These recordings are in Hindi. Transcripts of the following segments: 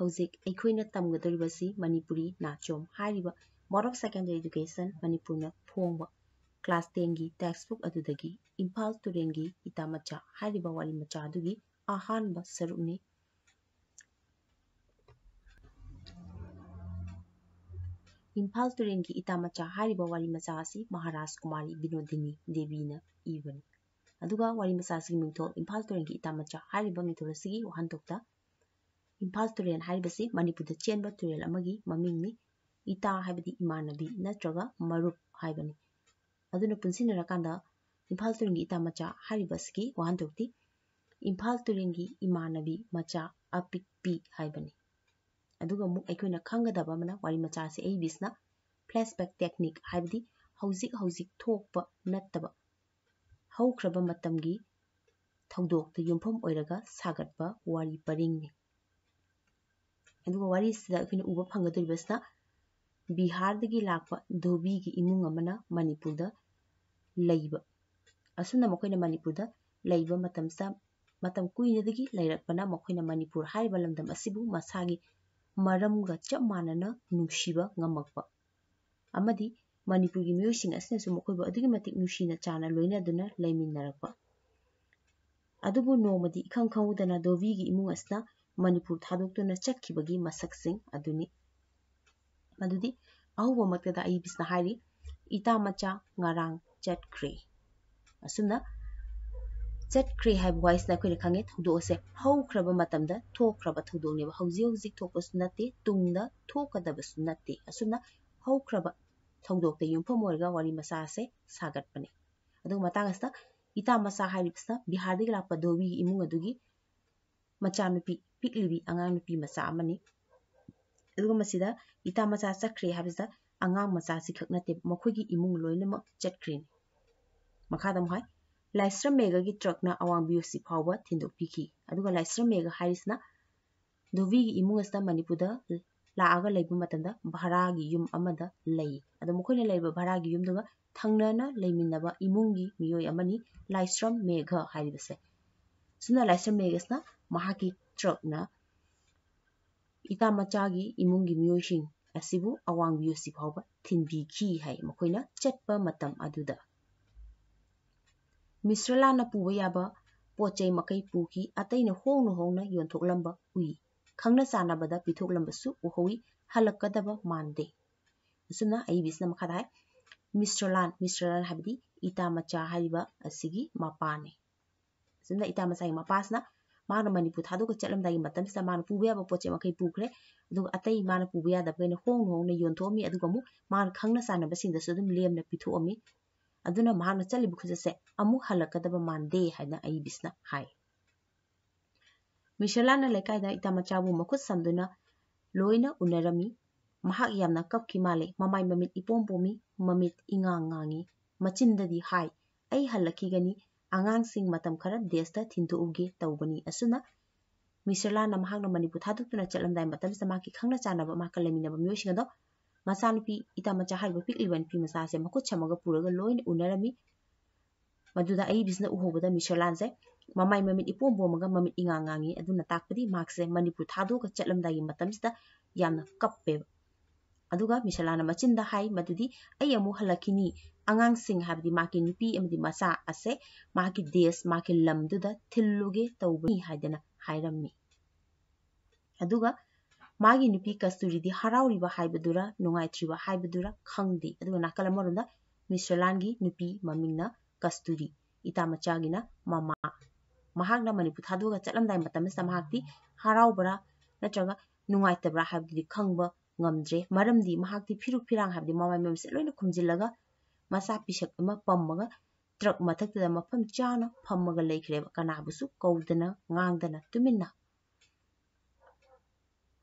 ꯍꯧꯖꯤꯛ ꯑꯩꯈꯣꯏꯅ ꯇꯝꯒꯗꯧꯔꯤꯕꯁꯤ ꯃꯅꯤꯄꯨꯔꯤ ꯅꯥꯆꯣꯝ ꯍꯥꯏꯔꯤꯕ ꯃꯣꯠ ꯑꯣꯐ ꯁꯦꯀꯦꯟꯗꯔꯤ ꯏꯗꯨꯀꯦꯁꯟ ꯃꯅꯤꯄꯨꯔꯅ ꯐꯣꯡꯕ ꯀ꯭ꯂꯥꯁ ꯇꯦꯟꯒꯤ ꯇꯦꯛꯁꯕꯨꯛ ꯑꯗꯨꯗꯒꯤ ꯏꯝꯐꯥꯜ ꯇꯨꯔꯦꯟꯒꯤ ꯏꯇꯥꯃꯆꯥ ꯍꯥꯏꯔꯤꯕ ꯋꯥꯔꯤ ꯃꯆꯥ ꯑꯗꯨꯒꯤ ꯑꯍꯥꯟꯕ ꯁꯔꯨꯛꯅꯤ ꯏꯝꯐꯥꯜ ꯇꯨꯔꯦꯟꯒꯤ ꯏꯇꯥꯃꯆꯥ ꯍꯥꯏꯔꯤꯕ ꯋꯥꯔꯤ ꯃꯆꯥ ꯑꯁꯤ ꯃꯍꯥꯔꯥꯖ ꯀꯨꯃꯥꯔꯤ ꯕꯤꯅꯣꯗꯤꯅꯤ ꯗꯦꯕꯤꯅ ꯏꯕꯅꯤ ꯑꯗꯨꯒ ꯋꯥꯔꯤ ꯃꯆꯥ ꯑꯁꯤꯒꯤ ꯃꯤꯡꯊꯣꯜ ꯏꯝꯐꯥꯜ ꯇꯨꯔꯦꯟꯒꯤ ꯏꯇꯥꯃꯆꯥ ꯍꯥꯏꯔꯤꯕ ꯃꯤꯡꯊꯣꯜ ꯑꯁꯤꯒꯤ ꯋꯥꯍꯟꯊꯣꯛꯇ इम्फाल तुरें मणिपुर मनपुर चेब तुरल ममिंग इता इमानबी नग मरुबी अंसीनरकफा तुरें इता मचाबी वहां इम्फा तुरें इमानबी मचा अपिपी अगुना खादबना वरी से फ्लैशबैक टेक्निक नब हौख्रब युफम सागत वरी परिंगने ꯑꯗꯨꯒ ꯋꯥꯔꯤꯁꯤꯗ ꯑꯩꯈꯣꯏꯅ ꯎꯕ ꯐꯪꯒꯗꯣꯔꯤꯕꯁꯤꯅ ꯕꯤꯍꯥꯔꯗꯒꯤ ꯂꯥꯛꯄ ꯙꯣꯕꯤꯒꯤ ꯏꯃꯨꯡ ꯑꯃꯅ ꯃꯅꯤꯄꯨꯔꯗ ꯂꯩꯕ ꯑꯁꯨꯝꯅ ꯃꯈꯣꯏꯅ ꯃꯅꯤꯄꯨꯔꯗ ꯂꯩꯕ ꯃꯇꯝꯁꯤꯗ ꯃꯇꯝ ꯀꯨꯏꯅꯗꯒꯤ ꯂꯩꯔꯛꯄꯅ ꯃꯈꯣꯏꯅ ꯃꯅꯤꯄꯨꯔ ꯍꯥꯏꯔꯤꯕ ꯂꯝꯗꯝ ꯑꯁꯤꯕꯨ ꯃꯁꯥꯒꯤ ꯃꯔꯝꯒ ꯆꯞ ꯃꯥꯟꯅꯅ ꯅꯨꯡꯁꯤꯕ ꯉꯝꯃꯛꯄ ꯑꯃꯗꯤ ꯃꯅꯤꯄꯨꯔꯒꯤ ꯃꯤꯑꯣꯏꯁꯤꯡ ꯑꯁꯤꯅꯁꯨ ꯃꯈꯣꯏꯕꯨ ꯑꯗꯨꯛꯀꯤ ꯃꯇꯤꯛ ꯅꯨꯡꯁꯤꯅ ꯆꯥꯟꯅ ꯂꯣꯏꯅꯗꯨꯅ ꯂꯩꯃꯤꯟꯅꯔꯛꯄ ꯑꯗꯨꯕꯨ ꯅꯣꯡꯃꯗꯤ ꯏꯈꯪ ꯈꯪꯍꯧꯗꯅ ꯙꯣꯕꯤꯒꯤ ꯏꯃꯨꯡ ꯑꯁꯤꯅ ꯃꯅꯤꯄꯨꯔ ꯊꯥꯗꯣꯛꯇꯨꯅ ꯆꯠꯈꯤꯕꯒꯤ ꯃꯁꯛꯁꯤꯡ ꯑꯗꯨꯅꯤ ꯃꯗꯨꯗꯤ ꯑꯍꯧꯕꯃꯛꯇꯗ ꯑꯏꯕꯤꯁꯅ ꯍꯥꯏꯔꯤ ꯏꯇꯥꯃꯆꯥ ꯉꯔꯥꯡ ꯆꯠꯈ꯭ꯔꯦ ꯑꯁꯨꯝꯅ ꯆꯠꯈ꯭ꯔꯦ ꯍꯥꯏꯕ ꯋꯥꯍꯩꯁꯤꯅ ꯑꯩꯈꯣꯏꯅ ꯈꯪꯉꯦ ꯊꯧꯗꯣꯛ ꯑꯁꯦ ꯍꯧꯈ꯭ꯔꯕ ꯃꯇꯝꯗ ꯊꯣꯛꯈ꯭ꯔꯕ ꯊꯧꯗꯣꯛꯅꯦꯕ ꯍꯧꯖꯤꯛ ꯍꯧꯖꯤꯛ ꯊꯣꯛꯄꯁꯨ ꯅꯠꯇꯦ ꯇꯨꯡꯗ ꯊꯣꯛꯀꯗꯕꯁꯨ ꯅꯠꯇꯦ ꯑꯁꯨꯝꯅ ꯍꯧꯈ꯭ꯔꯕ ꯊꯧꯗꯣꯛꯇ ꯌꯨꯝꯐꯝ ꯑꯣꯏꯔꯒ ꯋꯥꯔꯤ ꯃꯆꯥ ꯑꯁꯦ ꯁꯥꯒꯠꯄꯅꯦ ꯑꯗꯨꯒ ꯃꯇꯥꯡ ꯑꯁꯤꯗ ꯏꯇꯥ ꯃꯆꯥ ꯍꯥꯏꯔꯤꯕꯁꯤꯅ ꯕꯤꯍꯥꯔꯗꯒꯤ ꯂꯥꯛꯄ ꯙꯣꯕꯤꯒꯤ ꯏꯃꯨꯡ ꯑꯗꯨꯒꯤ ꯃꯆꯥꯅꯨꯄꯤ पीली आगामी मचाद इता मचा चक्रे आगाम मचाते इमू लोनम चतने लाइस्रम मेघ की ट्रक अवासी फाव थी लाइस्रम मेघ है धोबी की इमू मनपुर लाग ले भरा की यूम लेखने लेब भरा की यूद थब इमू की मोय लाइस्रम मेघ है सुना लाइस्रम मेघ ꯅꯠꯇ꯭ꯔꯒꯅ ꯏꯇꯥꯃꯆꯥꯒꯤ ꯏꯃꯨꯡꯒꯤ ꯃꯤꯑꯣꯏꯁꯤꯡ ꯑꯁꯤꯕꯨ ꯑꯋꯥꯡ ꯃꯤꯑꯣꯏꯁꯤ ꯐꯥꯎꯕ ꯊꯤꯟꯕꯤꯈꯤ ꯍꯥꯏ ꯃꯈꯣꯏꯅ ꯆꯠꯄ ꯃꯇꯝ ꯑꯗꯨꯗ ꯃꯤꯁ꯭ꯔꯂꯥꯅ ꯄꯨꯕ ꯌꯥꯕ ꯄꯣꯠ ꯆꯩ ꯃꯈꯩ ꯄꯨꯈꯤ ꯑꯇꯩꯅ ꯍꯣꯡꯅ ꯍꯣꯡꯅ ꯌꯣꯟꯊꯣꯛꯂꯝꯕ ꯎꯏ ꯈꯪꯅ ꯆꯥꯟꯅꯕꯗ ꯄꯤꯊꯣꯛꯂꯝꯕꯁꯨ ꯎꯍꯧꯏ ꯍꯜꯂꯛꯀꯗꯕ ꯃꯥꯟꯗꯦ ꯑꯁꯨꯝꯅ ꯑꯏꯕꯤꯁꯤꯅ ꯃꯈꯥꯗ ꯍꯥꯏ ꯃꯤꯁ꯭ꯔꯂꯥꯟ ꯃꯤꯁ꯭ꯔꯂꯥꯟ ꯍꯥꯏꯕꯗꯤ ꯏꯇꯥꯃꯆꯥ ꯍꯥꯏꯔꯤꯕ ꯑꯁꯤꯒꯤ ꯃꯄꯥꯅꯤ ꯑꯁꯨꯝꯅ ꯏꯇꯥꯃꯆꯥꯒꯤ ꯃꯄꯥꯁꯤꯅ ꯃꯥꯅ ꯃꯅꯤꯄꯨꯔ ꯊꯥꯗꯣꯛꯑ ꯆꯠꯂꯝꯗꯥꯏꯒꯤ ꯃꯇꯝꯁꯤꯗ ꯃꯥꯅ ꯄꯨꯕ ꯌꯥꯕ ꯄꯣꯠꯁꯦ ꯃꯈꯩ ꯄꯨꯈ꯭ꯔꯦ ꯑꯗꯨꯒ ꯑꯇꯩ ꯃꯥꯅ ꯄꯨꯕ ꯌꯥꯗꯕꯈꯩꯅ ꯍꯣꯡꯅ ꯍꯣꯡꯅ ꯌꯣꯟꯊꯣꯛꯑꯝꯃꯤ ꯑꯗꯨꯒ ꯑꯃꯨꯛ ꯃꯥꯅ ꯈꯪꯅ ꯆꯥꯟꯅꯕꯁꯤꯡꯗꯁꯨ ꯑꯗꯨꯝ ꯂꯦꯝꯅ ꯄꯤꯊꯣꯛꯑꯝꯃꯤ ꯑꯗꯨꯅ ꯃꯍꯥꯛꯅ ꯆꯠꯂꯤꯕ ꯈꯨꯆꯠꯁꯦ ꯑꯃꯨꯛ ꯍꯜꯂꯛꯀꯗꯕ ꯃꯥꯟꯗꯦ ꯍꯥꯏꯅ ꯑꯏꯕꯤꯁꯤꯅ ꯍꯥꯏ ꯃꯤꯁꯂꯥꯅ ꯂꯩꯀꯥꯏꯗ ꯏꯇꯥꯃꯆꯥꯕꯨ ꯃꯈꯨꯠ ꯁꯝꯗꯨꯅ ꯂꯣꯏꯅ ꯎꯅꯔꯝꯃꯤ ꯃꯍꯥꯛ ꯌꯥꯝꯅ ꯀꯞꯈꯤ ꯃꯥꯜꯂꯦ ꯃꯃꯥꯏ ꯃꯃꯤꯠ ꯏꯄꯣꯝ ꯄꯣꯝꯃꯤ ꯃꯃꯤꯠ ꯏꯉꯥꯡ ꯉꯥꯡꯉꯤ ꯃꯆꯤꯟꯗꯗꯤ ꯍꯥꯏ ꯑꯩ ꯍꯜꯂꯛꯈꯤꯒꯅꯤ ꯑꯉꯥꯡꯁꯤꯡ ꯃꯇꯝ ꯈꯔ ꯗꯦꯁꯇ ꯊꯤꯟꯗꯣꯛꯎꯒꯦ ꯇꯧꯕꯅꯤ ꯑꯁꯨꯅ ꯃꯤꯁꯔ ꯂꯥꯅ ꯃꯍꯥꯛꯅ ꯃꯅꯤꯄꯨꯔ ꯊꯥꯗꯣꯛꯇꯨꯅ ꯆꯠꯂꯝꯗꯥꯏ ꯃꯇꯝꯁꯤꯗ ꯃꯍꯥꯛꯀꯤ ꯈꯪꯅ ꯆꯥꯟꯅꯕ ꯃꯍꯥꯛꯀ ꯂꯩꯃꯤꯟꯅꯕ ꯃꯤꯑꯣꯏꯁꯤꯡ ꯑꯗꯣ ꯃꯆꯥꯅꯨꯄꯤ ꯏꯇꯥꯃꯆꯥ ꯍꯥꯏꯔꯤꯕ ꯄꯤꯛꯂꯤꯕ ꯅꯨꯄꯤ ꯃꯆꯥꯁꯦ ꯃꯈꯨꯠ ꯁꯝꯃꯒ ꯄꯨꯔꯒ ꯂꯣꯏꯅ ꯎꯅꯔꯝꯃꯤ ꯃꯗꯨꯗ ꯑꯏꯕꯁꯤꯅ ꯎꯍꯧꯕꯗ ꯃꯤꯁꯔ ꯂꯥꯟꯁꯦ ꯃꯃꯥꯏ ꯃꯃꯤꯠ ꯏꯄꯣꯝ ꯄꯣꯝꯃꯒ ꯃꯃꯤꯠ ꯏꯉꯥꯡ ꯉꯥꯡꯉꯤ ꯑꯗꯨꯅ ꯇꯥꯛꯄꯗꯤ ꯃꯍꯥꯛꯁꯦ ꯃꯅꯤꯄꯨꯔ ꯊꯥꯗꯣꯛꯑꯒ ꯆꯠꯂꯝꯗꯥꯏꯒꯤ ꯃꯇꯝꯁꯤꯗ ꯌꯥꯝꯅ ꯀꯞꯄꯦꯕ ꯑꯗꯨꯒ ꯃꯤꯁꯂꯥꯅ ꯃꯆꯤꯟꯗ ꯍꯥꯏ ꯃꯗꯨꯗꯤ ꯑꯩ ꯑꯃꯨꯛ ꯍꯜꯂꯛꯈꯤꯅꯤ ꯑꯉꯥꯡꯁꯤꯡ ꯍꯥꯏꯕꯗꯤ ꯃꯥꯒꯤ ꯅꯨꯄꯤ ꯑꯃꯗꯤ ꯃꯆꯥ ꯑꯁꯦ ꯃꯥꯒꯤ ꯗꯦꯁ ꯃꯥꯒꯤ ꯂꯝꯗꯨꯗ ꯊꯤꯜꯂꯨꯒꯦ ꯇꯧꯕꯅꯤ ꯍꯥꯏꯗꯅ ꯍꯥꯏꯔꯝꯃꯤ ꯑꯗꯨꯒ मागी नुपी कस्तूरीदी हराउरीबा हाइबदुरा नुंगाइथ्रीबा हाइबदुरा खंगदी अदुगा नाकल अमरुंदा मिश्रलानगी नुपी ममिंगना कस्तूरी इतामचागिना ममा ꯃꯍꯥꯛꯅ ꯃꯅꯤꯄꯨꯔ ꯊꯥꯗꯣꯛꯑꯒ ꯆꯠꯂꯝꯗꯥꯏ ꯃꯇꯝꯁꯤꯗ ꯃꯍꯥꯛꯇꯤ ꯍꯔꯥꯎꯕ꯭ꯔꯥ ꯅꯠꯇ꯭ꯔꯒ ꯅꯨꯡꯉꯥꯏꯇꯕ꯭ꯔꯥ ꯍꯥꯏꯕꯗꯨꯗꯤ ꯈꯪꯕ ꯉꯝꯗ꯭ꯔꯦ ꯃꯔꯝꯗꯤ ꯃꯍꯥꯛꯇꯤ ꯐꯤꯔꯨꯛ ꯐꯤꯔꯥꯡ ꯍꯥꯏꯕꯗꯤ ꯃꯃꯥꯏ ꯃꯃꯤꯠꯁꯦ ꯂꯣꯏꯅ ꯈꯨꯝꯖꯤꯜꯂꯒ ꯃꯆꯥ ꯄꯤꯁꯛ ꯑꯃ ꯄꯝꯃꯒ ꯇ꯭ꯔꯛ ꯃꯊꯛꯇꯨꯗ ꯃꯐꯝ ꯆꯥꯅ ꯐꯝꯃꯒ ꯂꯩꯈ꯭ꯔꯦꯕ ꯀꯅꯥꯕꯨꯁꯨ ꯀꯧꯗꯅ ꯉꯥꯡꯗꯅ ꯇꯨꯃꯤꯟꯅ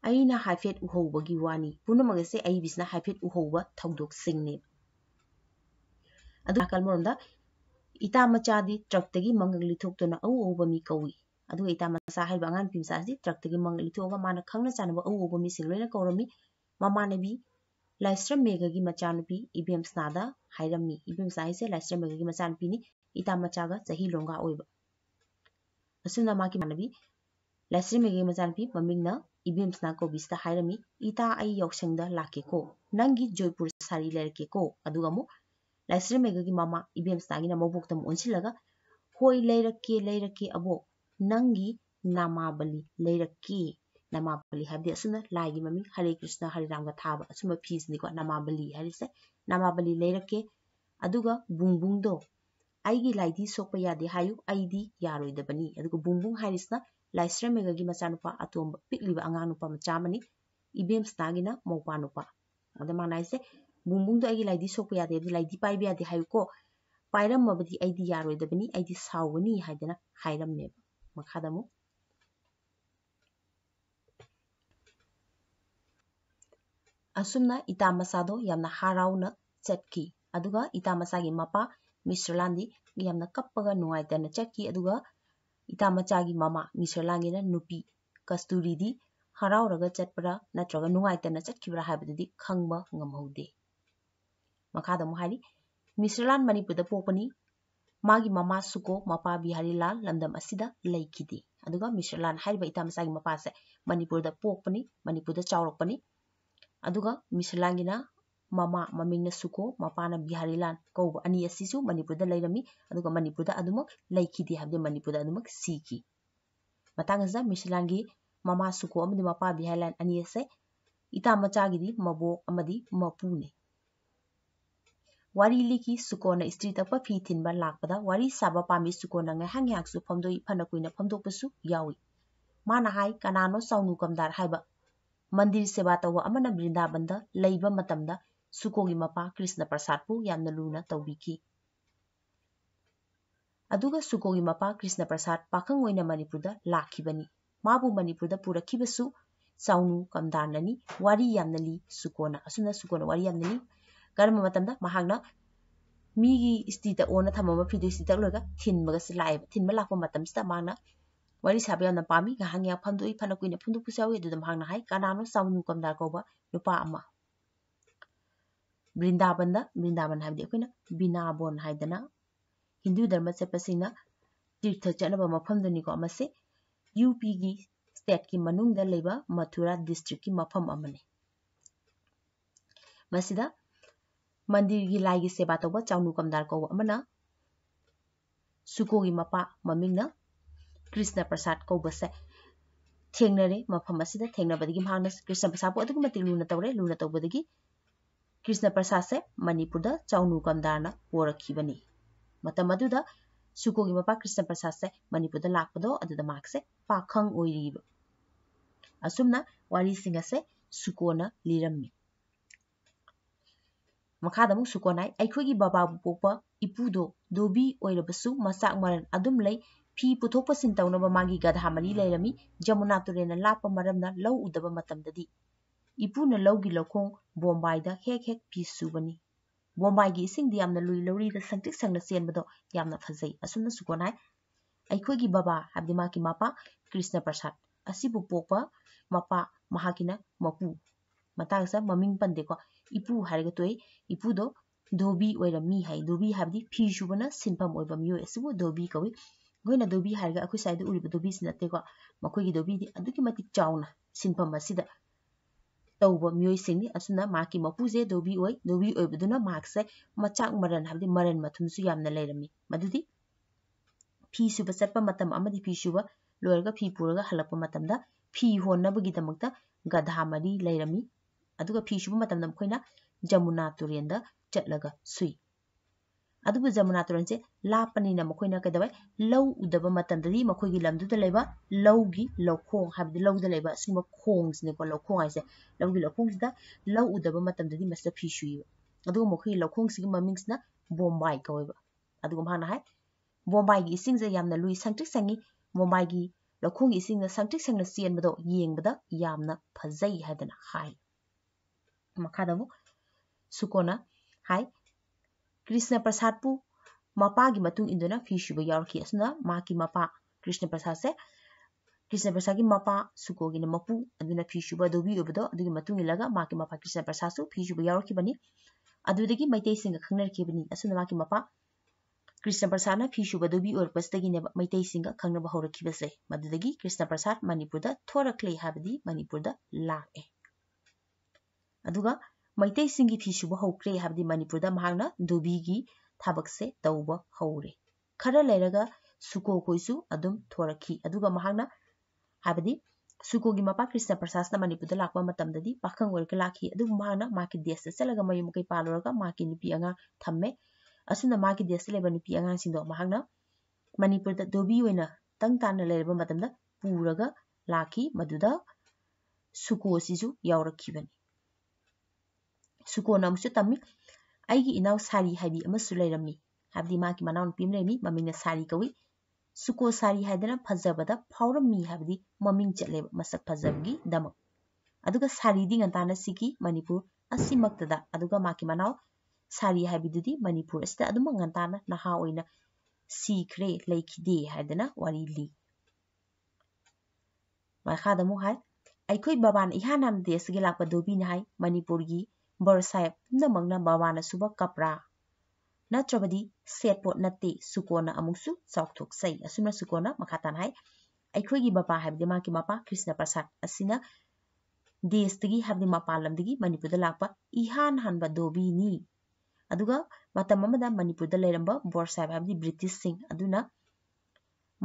ꯑꯩꯅ ꯍꯥꯏꯐꯦꯠ ꯎꯍꯧꯕꯒꯤ ꯋꯥꯅꯤ ꯄꯨꯝꯅꯃꯛ ꯑꯩ ꯕꯤꯁꯅ ꯍꯥꯏꯐꯦꯠ ꯎꯍꯧꯕ ꯊꯧꯗꯣꯛꯁꯤꯡꯅꯦꯕ ꯑꯗꯨ ꯅꯥꯀꯜ ꯑꯃꯔꯣꯝꯗ ꯏꯇꯥ ꯃꯆꯥꯗꯤ ꯇ꯭ꯔꯛꯇꯒꯤ ꯃꯉꯛ ꯂꯤꯊꯣꯛꯇꯨꯅ ꯑꯎ ꯑꯎꯕ ꯃꯤ ꯀꯧꯏ ꯑꯗꯨꯒ ꯏꯇꯥ ꯃꯆꯥ ꯍꯥꯏꯕ ꯑꯉꯥꯡ ꯅꯨꯄꯤ ꯃꯆꯥꯁꯤ ꯇ꯭ꯔꯛꯇꯒꯤ ꯃꯉꯛ ꯂꯤꯊꯣꯛꯑꯒ ꯃꯥꯅ ꯈꯪꯅ ꯆꯥꯟꯅꯕ ꯑꯎ ꯑꯎꯕ ꯃꯤꯁꯤꯡ ꯂꯣꯏꯅ ꯀꯧꯔꯝꯃꯤ ꯃꯃꯥꯟꯅꯕꯤ ꯂꯥꯏꯁ꯭ꯔꯝ ꯃꯦꯘꯒꯤ ꯃꯆꯥꯅꯨꯄꯤ ꯏꯕꯦꯝꯁꯅꯥꯗ हाईरमी इबीम साइसे इता मचा गा सही लोंगा ओइब असुना माकी मानबी लेस्टर मेगी की मसाल पी मम्मी ना इबीम को बिस्ता हाईरमी लाके जयपुर सारी लेके को अदुगामु की मामा इबीम सागी ना मोबुक तम ओंसि लगा होई लेरके लेरके अबो नंगी नामा बलि लेरके नमा बलि हरे कृष्ण हरे राम का था असुमा को नमाबली नमा ꯅꯥꯃꯥꯕꯂꯤ ꯂꯩꯔꯛꯀꯦ ꯑꯗꯨꯒ ꯕꯨꯡꯕꯨꯡꯗꯣ ꯑꯩꯒꯤ ꯂꯥꯏꯙꯤ ꯁꯣꯛꯄ ꯌꯥꯗꯦ ꯍꯥꯏꯌꯨ ꯑꯩꯗꯤ ꯌꯥꯔꯣꯏꯗꯕꯅꯤ ꯑꯗꯨꯒ ꯕꯨꯡꯕꯨꯡ ꯍꯥꯏꯔꯤꯁꯤꯅ ꯂꯥꯏꯁ꯭ꯔꯝꯃꯦꯒꯒꯤ ꯃꯆꯥꯅꯨꯄꯥ ꯑꯇꯣꯝꯕ ꯄꯤꯛꯂꯤꯕ ꯑꯉꯥꯡ ꯅꯨꯄꯥ ꯃꯆꯥ ꯑꯃꯅꯤ ꯏꯕꯦꯝꯁꯅꯥꯒꯤꯅ ꯃꯧꯄꯥ ꯅꯨꯄꯥ ꯑꯗ ꯃꯥꯅ ꯍꯥꯏꯁꯦ ꯕꯨꯡꯕꯨꯡꯗꯣ ꯑꯩꯒꯤ ꯂꯥꯏꯙꯤ ꯁꯣꯛꯄ ꯌꯥꯗꯦ ꯑꯗꯨ ꯂꯥꯏꯙꯤ ꯄꯥꯏꯕ ꯌꯥꯗꯦ ꯍꯥꯏꯌꯨꯀꯣ ꯄꯥꯏꯔꯝꯃꯕꯗꯤ ꯑꯩꯗꯤ ꯌꯥꯔꯣꯏꯗꯕꯅꯤ ꯑꯩꯗꯤ ꯁꯥꯎꯒꯅꯤ ꯍꯥꯏꯗꯅ ꯍꯥꯏꯔꯝꯃꯦꯕ ꯃꯈꯥꯗ ꯑꯃꯨꯛ ꯑꯁꯨꯝꯅ ꯏꯇꯥ ꯃꯆꯥꯗꯣ ꯌꯥꯝꯅ ꯍꯔꯥꯎꯅ ꯆꯠꯈꯤ ꯑꯗꯨꯒ ꯏꯇꯥ ꯃꯆꯥꯒꯤ ꯃꯄꯥ ꯃꯤꯁꯇꯔ ꯂꯥꯟꯗꯤ ꯌꯥꯝꯅ ꯀꯞꯄꯒ ꯅꯨꯡꯉꯥꯏꯇꯅ ꯆꯠꯈꯤ ꯑꯗꯨꯒ ꯏꯇꯥ ꯃꯆꯥꯒꯤ ꯃꯃꯥ ꯃꯤꯁꯇꯔ ꯂꯥꯟꯒꯤꯅ ꯅꯨꯄꯤ ꯀꯁꯇꯨꯔꯤꯗꯤ ꯍꯔꯥꯎꯔꯒ ꯆꯠꯄ꯭ꯔꯥ ꯅꯠꯇ꯭ꯔꯒ ꯅꯨꯡꯉꯥꯏꯇꯅ ꯆꯠꯈꯤꯕ꯭ꯔꯥ ꯍꯥꯏꯕꯗꯨꯗꯤ ꯈꯪꯕ ꯉꯝꯍꯧꯗꯦ ꯃꯈꯥꯗ ꯑꯃꯨꯛ ꯍꯥꯏꯔꯤ ꯃꯤꯁꯇꯔ ꯂꯥꯟ ꯃꯅꯤꯄꯨꯔꯗ ꯄꯣꯛꯄꯅꯤ ꯃꯥꯒꯤ ꯃꯃꯥ ꯁꯨꯀꯣ ꯃꯄꯥ ꯕꯤꯍꯥꯔꯤ ꯂꯥꯜ ꯂꯝꯗꯝ ꯑꯁꯤꯗ ꯂꯩꯈꯤꯗꯦ ꯑꯗꯨꯒ ꯃꯤꯁꯇꯔ ꯂꯥꯟ ꯍꯥꯏꯔꯤꯕ ꯏꯇꯥ ꯃꯆꯥꯒꯤ ꯃꯄꯥꯁꯦ ꯃꯅꯤꯄꯨꯔꯗ ꯄꯣꯛꯄꯅꯤ ꯃꯅꯤꯄꯨꯔꯗ ꯆꯥꯎꯔꯛꯄꯅꯤ मिसलांगिना ममा ममी सुको मपा बिहारी लान कौब अनी मनपुर लेरमी मनपुरदे मनपुरदम सीखी मतलब मिसलांगी ममा सुखो मपा बिहारी लान अनी से इता मचागी मबो मपूने वारी ली की सुकोन स्त्री तक फी थी लापद वारी साब पाई सुको नाई हंगदो फन कुछ फमदोपू मान कनानो सौनुकमदार ꯃꯟꯗꯤꯔ ꯁꯦꯕꯥ ꯇꯧꯕ ꯑꯃꯅ ꯕ꯭ꯔꯤꯟꯗꯥꯕꯟꯗ ꯂꯩꯕ ꯃꯇꯝꯗ ꯁꯨꯀꯣꯒꯤ ꯃꯄꯥ ꯀ꯭ꯔꯤꯁꯅ ꯄ꯭ꯔꯁꯥꯗꯄꯨ ꯌꯥꯝꯅ ꯂꯨꯅ ꯇꯧꯕꯤꯈꯤ ꯑꯗꯨꯒ ꯁꯨꯀꯣꯒꯤ ꯃꯄꯥ ꯀ꯭ꯔꯤꯁꯅ ꯄ꯭ꯔꯁꯥꯗ ꯄꯥꯈꯪ ꯑꯣꯏꯅ ꯃꯅꯤꯄꯨꯔꯗ ꯂꯥꯛꯈꯤꯕꯅꯤ ꯃꯥꯕꯨ ꯃꯅꯤꯄꯨꯔꯗ ꯄꯨꯔꯛꯈꯤꯕꯁꯨ ꯆꯥꯎꯅꯨ ꯀꯝꯗꯥꯟꯅꯅꯤ ꯋꯥꯔꯤ ꯌꯥꯝꯅ ꯂꯤ ꯁꯨꯀꯣꯅ ꯑꯁꯨꯝꯅ ꯁꯨꯀꯣꯅ ꯋꯥꯔꯤ ꯌꯥꯝꯅ ꯂꯤ ꯀꯔꯝꯕ ꯃꯇꯝꯗ ꯃꯍꯥꯛꯅ ꯃꯤꯒꯤ ꯏꯁꯇꯤꯇ ꯑꯣꯟꯅ ꯊꯝꯃꯝꯕ ꯐꯤꯗꯨ ꯏꯁꯇꯤꯇꯛ ꯂꯣꯏꯔꯒ ꯊꯤꯟꯕꯒꯁꯤ ꯂꯥꯛꯑꯦꯕ ꯊꯤꯟꯕ ꯂꯥꯛꯄ ꯃꯇꯝꯁꯤꯗ ꯃꯥꯅ ꯋꯥꯔꯤ ꯁꯥꯕ ꯌꯥꯝꯅ ꯄꯥꯝꯃꯤ ꯉꯍꯥꯛ ꯉꯍꯥꯛ ꯐꯝꯗꯣꯛꯏ ꯐꯅ ꯀꯨꯏꯅ ꯐꯝꯗꯣꯛꯄꯁꯨ ꯌꯥꯎꯏ ꯑꯗꯨꯗ ꯃꯍꯥꯛꯅ ꯍꯥꯏ ꯀꯅꯥꯅꯣ ꯁꯥꯃꯨ ꯀꯝꯗꯥꯔ ꯀꯧꯕ ꯅꯨꯄꯥ ꯑꯃ ꯕ꯭ꯔꯤꯟꯗꯥꯕꯟꯗ ꯕ꯭ꯔꯤꯟꯗꯥꯕꯟ ꯍꯥꯏꯕꯗꯤ ꯑꯩꯈꯣꯏꯅ ꯕꯤꯅꯥꯕꯣꯟ ꯍꯥꯏꯗꯅ ꯍꯤꯟꯗꯨ ꯙꯔꯃ ꯆꯠꯄꯁꯤꯡꯅ ꯇꯤꯔꯊ ꯆꯠꯅꯕ ꯃꯐꯝꯗꯨꯅꯤꯀꯣ ꯃꯁꯤ ꯌꯨ ꯄꯤꯒꯤ ꯁ꯭ꯇꯦꯠꯀꯤ ꯃꯅꯨꯡꯗ ꯂꯩꯕ ꯃꯊꯨꯔꯥ ꯗꯤꯁꯇ꯭ꯔꯤꯛꯀꯤ ꯃꯐꯝ ꯑꯃꯅꯤ ꯃꯁꯤꯗ ꯃꯟꯗꯤꯔꯒꯤ ꯂꯥꯏꯒꯤ ꯁꯦꯕꯥ ꯇꯧꯕ ꯆꯥꯎꯅꯨ ꯀꯝꯗꯥꯔ ꯀꯧꯕ ꯑꯃꯅ ꯁꯨꯀꯣꯒꯤ ꯃꯄꯥ ꯃꯃꯤꯡꯅ कृष्ण प्रसाद कौबसे थेंगनरे मफम असिद थेंगनबदगी कृष्ण प्रसाद को लू तौर लुना तवरे कृष्ण प्रसाद से मनपुर चौनू चौनु कमदारना पोरखिबनी मतम मपा कृष्ण प्रसाद से मनपुर लापद से पाखंग सिंह से सुकोना लीरमी मखादम अमुक अखोगी बाबा पोपा इपुदो दोबी ओइरबसु अदुम फी पुथोप सिन तौनब मागी गधा मली लेरमी जमुना तुरेन लाप मरम ना लौ उदब मतम ददी इपुन लौगी लखों बोंबाई द हेक हेक पी सुबनी बोंबाई गी सिंग दियाम न लुई लौरी द संटिक संग न सेन बदो याम न फजै असुन न सुगोनाय अइखोय गी बाबा हबदिमा की मापा कृष्ण प्रसाद असिबु पोप मापा महाकिना मपु मतास ममिंग पन देखो इपु हारेग तोय इपु दो धोबी ओइरा मी धोबी हबदि फी सुबना सिनपम ओइबम यो एसु धोबी कवि ꯑꯩꯈꯣꯏꯅ ꯙꯣꯕꯤ ꯍꯥꯏꯔꯒ ꯑꯩꯈꯣꯏ ꯁ꯭ꯋꯥꯏꯗ ꯎꯔꯤꯕ ꯙꯣꯕꯤꯁꯤ ꯅꯠꯇꯦꯀꯣ ꯃꯈꯣꯏꯒꯤ ꯙꯣꯕꯤꯗꯤ ꯑꯗꯨꯛꯀꯤ ꯃꯇꯤꯛ ꯆꯥꯎꯅ ꯁꯤꯟꯐꯝ ꯑꯁꯤꯗ ꯇꯧꯕ ꯃꯤꯑꯣꯏꯁꯤꯡꯅꯤ ꯑꯁꯨꯝꯅ ꯃꯍꯥꯛꯀꯤ ꯃꯄꯨꯁꯦ ꯙꯣꯕꯤ ꯑꯣꯏ ꯙꯣꯕꯤ ꯑꯣꯏꯕꯗꯨꯅ ꯃꯍꯥꯛꯁꯦ ꯃꯆꯥꯛ ꯃꯔꯟ ꯍꯥꯏꯕꯗꯤ ꯃꯔꯟ ꯃꯊꯨꯝꯁꯨ ꯌꯥꯝꯅ ꯂꯩꯔꯝꯃꯤ ꯃꯗꯨꯗꯤ ꯐꯤ ꯁꯨꯕ ꯆꯠꯄ ꯃꯇꯝ ꯑꯃꯗꯤ ꯐꯤ ꯁꯨꯕ ꯂꯣꯏꯔꯒ ꯐꯤ ꯄꯨꯔꯒ ꯍꯜꯂꯛꯄ ꯃꯇꯝꯗ ꯐꯤ ꯍꯣꯟꯅꯕꯒꯤꯗꯃꯛꯇ ꯒꯙꯥ ꯃꯔꯤ ꯂꯩꯔꯝꯃꯤ ꯑꯗꯨꯒ ꯐꯤ ꯁꯨꯕ ꯃꯇꯝꯗ ꯃꯈꯣꯏꯅ ꯖꯃꯨꯅꯥ ꯇꯨꯔꯦꯟꯗ ꯆꯠꯂꯒ ꯁꯨꯏ ꯑꯗꯨꯕꯨ ꯖꯃꯨꯅꯥ ꯇꯨꯔꯦꯟꯁꯦ ꯂꯥꯞꯄꯅꯤꯅ ꯃꯈꯣꯏꯅ ꯀꯩꯗꯧꯋꯦ ꯂꯧ ꯎꯗꯕ ꯃꯇꯝꯗꯗꯤ ꯃꯈꯣꯏꯒꯤ ꯂꯝꯗꯨꯗ ꯂꯩꯕ ꯂꯧꯒꯤ ꯂꯧꯈꯣꯡ ꯍꯥꯏꯕꯗꯤ ꯂꯧꯗ ꯂꯩꯕ ꯁꯤꯒꯨꯝꯕ ꯈꯣꯡꯁꯤꯅꯦꯀꯣ ꯂꯧꯈꯣꯡ ꯍꯥꯏꯁꯦ ꯂꯧꯒꯤ ꯂꯧꯈꯣꯡꯁꯤꯗ ꯂꯧ ꯎꯗꯕ ꯃꯇꯝꯗꯗꯤ ꯃꯁꯤꯗ ꯐꯤ ꯁꯨꯏꯕ ꯑꯗꯨꯒ ꯃꯈꯣꯏꯒꯤ ꯂꯧꯈꯣꯡꯁꯤꯒꯤ ꯃꯃꯤꯡꯁꯤꯅ ꯕꯣꯝꯕꯥꯏ ꯀꯧꯋꯦꯕ ꯑꯗꯨꯒ ꯃꯍꯥꯛꯅ ꯍꯥꯏ ꯕꯣꯝꯕꯥꯏꯒꯤ ꯏꯁꯤꯡꯁꯦ ꯌꯥꯝꯅ ꯂꯨꯏ ꯁꯪꯇ꯭ꯔꯤꯛ ꯁꯪꯉꯤ ꯃꯨꯝꯕꯥꯏꯒꯤ ꯂꯧꯈꯣꯡꯒꯤ ꯏꯁꯤꯡꯅ ꯁꯪꯇ꯭ꯔꯤꯛ ꯁꯪꯅ ꯆꯦꯟꯕꯗꯣ ꯌꯦꯡꯕꯗ ꯌꯥꯝꯅ ꯐꯖꯩ ꯍꯥꯏꯗꯅ ꯍꯥꯏ ꯃꯈꯥꯗ ꯑꯃꯨꯛ ꯁꯨꯀꯣꯅ ꯍꯥꯏ कृष्ण प्रसाद पु मपागी फी सूब यौरखी मा कृष्ण प्रसाद से कृष्ण प्रसाद की मपा सुको की मपू अ फी सूब धोबी मा की मपा कृष्ण प्रसाद सु फी सूब यौरखीबनी मैत खनरखीबनी मपा कृष्ण प्रसाद ने फी सूब धोबी मैत खब हौरखीबसे कृष्ण प्रसाद मनपुर थोरखले मनपुर लागे मैतेसिंगी फी सूब हबदी मणिपुरदा महांगना दुबीगी थाबकसे तौबो हौरे खरा लेरगा सुको खोइसु अदुम थोरखी अदुगा महांगना मपा कृष्ण प्रसादना मणिपुरदा लाखवा मतमददी पाखंग वरके लाखी देश महांगना माकी देसे सेलगा मयमुके पालोरगा माकी निपियांगा थम्मे असुना माकी देसे लेबा निपियांगा सिंदो महांगना मणिपुरदा दुबी वेना तंगताना लाखी मदुदा सुको सिजु यावरखी सुकोनमी इनाव सारी लेरमी हम की मना पीमी ममी सारी कौ सुको सारी है फजबद फौरमी है ममी चल मसक फजम सारी घंटानी मनपुर की मना सारी है मनपुर घंटान नहा लेखिदे है ली मखाद अखो बबान इहान धोबी है मनपुर की ꯕꯔꯁꯥꯏ ꯄꯨꯝꯅꯃꯛꯅ ꯃꯃꯥꯅ ꯁꯨꯕ ꯀꯄ꯭ꯔꯥ ꯅꯠꯇ꯭ꯔꯕꯗꯤ ꯁꯦꯠꯄꯣꯠ ꯅꯠꯇꯦ ꯁꯨꯀꯣꯅ ꯑꯃꯨꯛꯁꯨ ꯆꯥꯎꯊꯣꯛꯆꯩ ꯑꯁꯨꯝꯅ ꯁꯨꯀꯣꯅ ꯃꯈꯥ ꯇꯥꯅ ꯍꯥꯏ ꯑꯩꯈꯣꯏꯒꯤ ꯃꯄꯥ ꯍꯥꯏꯕꯗꯤ ꯃꯍꯥꯛꯀꯤ ꯃꯄꯥ ꯀ꯭ꯔꯤꯁꯅ ꯄ꯭ꯔꯁꯥꯗ ꯑꯁꯤꯅ ꯗꯦꯁꯇꯒꯤ ꯍꯥꯏꯕꯗꯤ ꯃꯄꯥꯟ ꯂꯝꯗꯒꯤ ꯃꯅꯤꯄꯨꯔꯗ ꯂꯥꯛꯄ ꯏꯍꯥꯟ ꯍꯥꯟꯕ ꯙꯣꯕꯤꯅꯤ ꯑꯗꯨꯒ ꯃꯇꯝ ꯑꯃꯗ ꯃꯅꯤꯄꯨꯔꯗ ꯂꯩꯔꯝꯕ ꯕꯣꯔꯁꯥꯏꯕ ꯍꯥꯏꯕꯗꯤ ꯕ꯭ꯔꯤꯇꯤꯁꯁꯤꯡ ꯑꯗꯨꯅ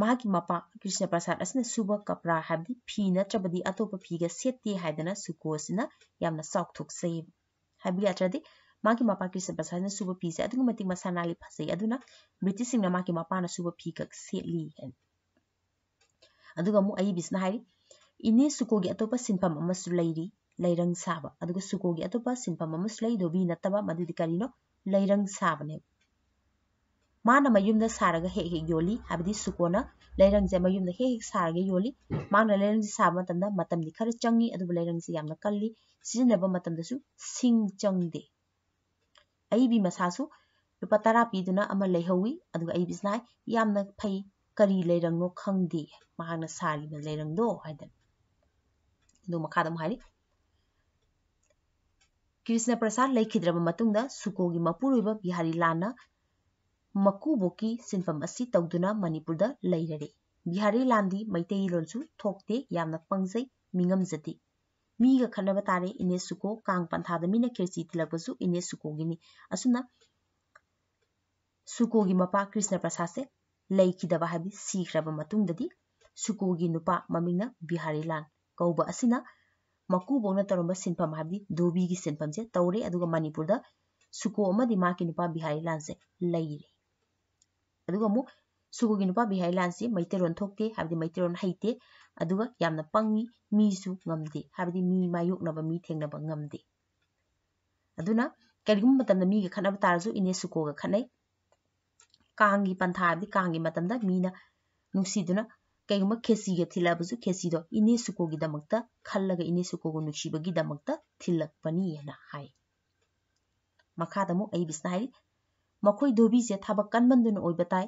ꯃꯍꯥꯛꯀꯤ ꯃꯄꯥ ꯀ꯭ꯔꯤꯁꯅ ꯄ꯭ꯔꯁꯥꯗ ꯑꯁꯤꯅ ꯁꯨꯕ ꯀꯄ꯭ꯔꯥ ꯍꯥꯏꯕꯗꯤ ꯐꯤ ꯅꯠꯇ꯭ꯔꯕꯗꯤ ꯑꯇꯣꯞꯄ ꯐꯤꯒ ꯁꯦꯠꯇꯦ ꯍꯥꯏꯗꯅ ꯁꯨꯀꯣꯁꯤꯅ ꯌꯥꯝꯅ ꯆꯥꯎꯊꯣꯛꯆꯩꯌꯦꯕ हबीलाटरदे माकी मापा की सबसाने सुबह पी से अधिक मतिक मसाना ले पसे अधुना ब्रिटिश मापा ना सुबह पी कक सेली हैं अधुक अमु आई बिस ना हरी इन्हें सुकोगे तो पस सिंपल मम्मा सुलाइरी लाइरंग साबा अधुक ꯃꯥꯅ ꯃꯌꯨꯝꯗ ꯁꯥꯔꯒ ꯍꯦꯛ ꯍꯦꯛ ꯌꯣꯜꯂꯤ ꯍꯥꯏꯕꯗꯤ ꯁꯨꯀꯣꯅ ꯂꯩꯔꯪꯁꯦ ꯃꯌꯨꯝꯗ ꯍꯦꯛ ꯍꯦꯛ ꯁꯥꯔꯒ ꯌꯣꯜꯂꯤ ꯃꯥꯅ ꯂꯩꯔꯪꯁꯦ ꯁꯥꯕ ꯃꯇꯝꯗ ꯃꯇꯝꯗꯤ ꯈꯔ ꯆꯪꯉꯤ ꯑꯗꯨꯕꯨ ꯂꯩꯔꯪꯁꯦ ꯌꯥꯝꯅ ꯀꯜꯂꯤ ꯁꯤꯖꯤꯟꯅꯕ ꯃꯇꯝꯗꯁꯨ ꯁꯤꯡ ꯆꯪꯗꯦ ꯑꯏꯕꯤ ꯃꯁꯥꯁꯨ ꯂꯨꯄꯥ ꯇꯔꯥ ꯄꯤꯗꯨꯅ ꯑꯃ ꯂꯩꯍꯧꯋꯤ ꯑꯗꯨꯒ ꯑꯏꯕꯤꯁꯤꯅ ꯍꯥꯏ ꯌꯥꯝꯅ ꯐꯩ ꯀꯔꯤ ꯂꯩꯔꯪꯅꯣ ꯈꯪꯗꯦ ꯃꯍꯥꯛꯅ ꯁꯥꯔꯤꯕ ꯂꯩꯔꯪꯗꯣ ꯍꯥꯏꯗꯅ ꯑꯗꯨ ꯃꯈꯥꯗ ꯑꯃꯨꯛ ꯍꯥꯏꯔꯤ ꯀ꯭ꯔꯤꯁꯅ ꯄ꯭ꯔꯁꯥꯗ ꯂꯩꯈꯤꯗ꯭ꯔꯕ ꯃꯇꯨꯡꯗ ꯁꯨꯀꯣꯒꯤ ꯃꯄꯨꯔꯣꯏꯕ ꯕꯤꯍꯥꯔꯤ ꯂꯥꯜꯅ मकूबोक सिंफमसी तौदना मनपुर लेरें बिहारी लादी मैतु थोते पंजे मिंगमजदे मीग खब तारे इने सुको कांग पंथाद मी खेरची तिलकू इने सुकोगी सुको की मपा कृष्ण प्रसाद से लेखिद सीख्रबी सुको की नुप ममी बिहारी लाल कौब मकूब तौब सिंफम है धोबी की सिंफम से तौरे मनपुर सुको की नुप बिहारी ला से लेरें ꯑꯗꯨꯒ ꯑꯃꯨꯛ ꯁꯨꯒꯨꯒꯤ ꯅꯨꯄꯥ ꯕꯤꯍꯥꯏ ꯂꯥꯟꯁꯤ ꯃꯩꯇꯩꯔꯣꯟ ꯊꯣꯛꯇꯦ ꯍꯥꯏꯕꯗꯤ ꯃꯩꯇꯩꯔꯣꯟ ꯍꯩꯇꯦ ꯑꯗꯨꯒ ꯌꯥꯝꯅ ꯄꯪꯉꯤ ꯃꯤꯁꯨ ꯉꯝꯗꯦ ꯍꯥꯏꯕꯗꯤ ꯃꯤ ꯃꯥꯌꯣꯛꯅꯕ ꯃꯤ ꯊꯦꯡꯅꯕ ꯉꯝꯗꯦ ꯑꯗꯨꯅ ꯀꯔꯤꯒꯨꯝꯕ ꯃꯇꯝꯗ ꯃꯤꯒ ꯈꯠꯅꯕ ꯇꯥꯔꯁꯨ ꯏꯅꯦ ꯁꯨꯀꯣꯒ ꯈꯠꯅꯩ ꯀꯥꯡꯒꯤ ꯄꯟꯊꯥ ꯍꯥꯏꯕꯗꯤ ꯀꯥꯡꯒꯤ ꯃꯇꯝꯗ ꯃꯤꯅ ꯅꯨꯡꯁꯤꯗꯨꯅ ꯀꯩꯒꯨꯝꯕ ꯈꯦꯆꯤꯒ ꯊꯤꯜꯂꯛꯑꯕꯁꯨ ꯈꯦꯆꯤꯗꯣ ꯏꯅꯦ ꯁꯨꯀꯣꯒꯤꯗꯃꯛꯇ ꯈꯜꯂꯒ ꯏꯅꯦ ꯁꯨꯀꯣꯕꯨ ꯅꯨꯡꯁꯤꯕꯒꯤꯗꯃꯛꯇ ꯊꯤꯜꯂꯛꯄꯅꯤ ꯍꯥꯏꯅ ꯍꯥꯏ ꯃꯈꯥꯗ ꯑꯃꯨꯛ ꯑꯩꯕꯤꯁꯅ ꯍꯥꯏꯔꯤ মকুই ধোবি জে থাবক কান বান্দুন ওইবতাই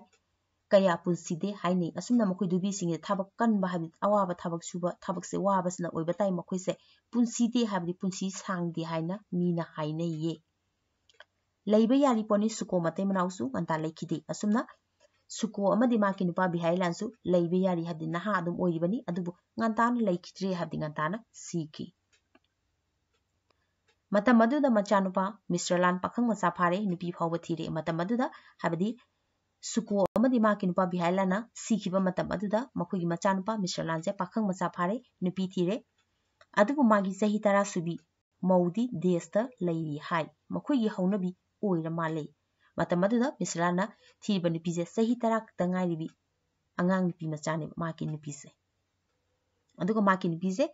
কায়াপুল সিদে হাইনি অসমনা মকুই ধোবি সিঙে থাবক কান ব হাবি আবা থাবক সুবা থাবক সে ওয়াবা সিন ওইবতাই মকুই সে পুনসিদে হাবনি পুনসি সাং দি হাইনা মিনা হাইনা ই লেইবে ইয়া রি পনি সুকো মতৈ মনাউসু গন্তালৈখিদে অসমনা সুকো আমা দিমা কি নুপা বিহাই লানসু লেইবে ইয়া রি হাদি না হা দুম ওইবনি Adubu গন্তানৈ লেখি থি হাদি গন্তানা সি কি मतमदुद मचानुपा मिस्टरलान पखंग मचा फारे फाव फौब थीरे सुको हबदी सुकु अमदी माकि नुपा बिहाइलाना सिखिब मतमदुद मखुगी मचानुपा मिस्टरलान जे पखंग मचा फारे निपी थीरे अदुबु मागी सही तरा सुबी मौदी देस्त लैरी हाय मखुगी हौनबी ओइरा थीब निपी जे सही तरा तंगाइरिबी अंगांग निपी से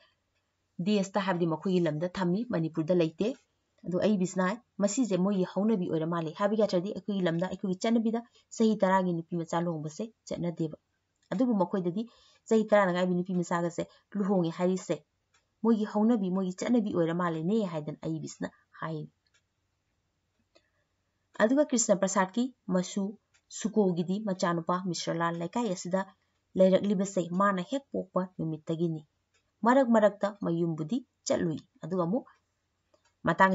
ꯗꯦꯁꯇ ꯍꯥꯏꯕꯗꯤ ꯃꯈꯣꯏꯒꯤ ꯂꯝꯗ ꯊꯝꯃꯤ ꯃꯅꯤꯄꯨꯔꯗ ꯂꯩꯇꯦ ꯑꯗꯣ ꯑꯩ ꯕꯤꯁꯅꯥꯏ ꯃꯁꯤꯁꯦ ꯃꯣꯏꯒꯤ ꯍꯧꯅꯕꯤ ꯑꯣꯏꯔ ꯃꯥꯜꯂꯦ ꯍꯥꯏꯕ ꯌꯥꯗ꯭ꯔꯗꯤ ꯑꯩꯈꯣꯏꯒꯤ ꯂꯝꯗ ꯑꯩꯈꯣꯏꯒꯤ ꯆꯠꯅꯕꯤꯗ ꯆꯍꯤ ꯇꯔꯥꯒꯤ ꯅꯨꯄꯤ ꯃꯆꯥ ꯂꯨꯍꯣꯡꯕꯁꯦ ꯆꯠꯅꯗꯦꯕ ꯑꯗꯨꯕꯨ ꯃꯈꯣꯏꯗꯗꯤ ꯆꯍꯤ ꯇꯔꯥꯅ ꯉꯥꯏꯕ ꯅꯨꯄꯤ ꯃꯆꯥꯒꯁꯦ ꯂꯨꯍꯣꯡꯉꯦ ꯍꯥꯏꯔꯤꯁꯦ ꯃꯣꯏꯒꯤ ꯍꯧꯅꯕꯤ ꯃꯣꯏꯒꯤ ꯆꯠꯅꯕꯤ ꯑꯣꯏꯔ ꯃꯥꯜꯂꯦꯅꯦ ꯍꯥꯏꯗꯅ ꯑꯩ ꯕꯤꯁꯅ ꯍꯥꯏꯅꯤ ꯑꯗꯨꯒ ꯀ꯭ꯔꯤꯁꯅ ꯄ꯭ꯔꯁꯥꯗꯀꯤ ꯃꯁꯨ ꯁꯨꯀꯣꯒꯤꯗꯤ ꯃꯆꯥꯅꯨꯄꯥ ꯃꯤꯁ꯭ꯔꯂꯥꯜ ꯂꯩꯀꯥꯏ ꯑꯁꯤꯗ ꯂꯩꯔꯛꯂꯤꯕꯁꯦ ꯃꯥꯅ ꯍꯦꯛ ꯄꯣꯛꯄ ꯅꯨꯃꯤꯠꯇꯒꯤꯅꯤ मरग मरग त बुद्धि चलुई अदुगा मु को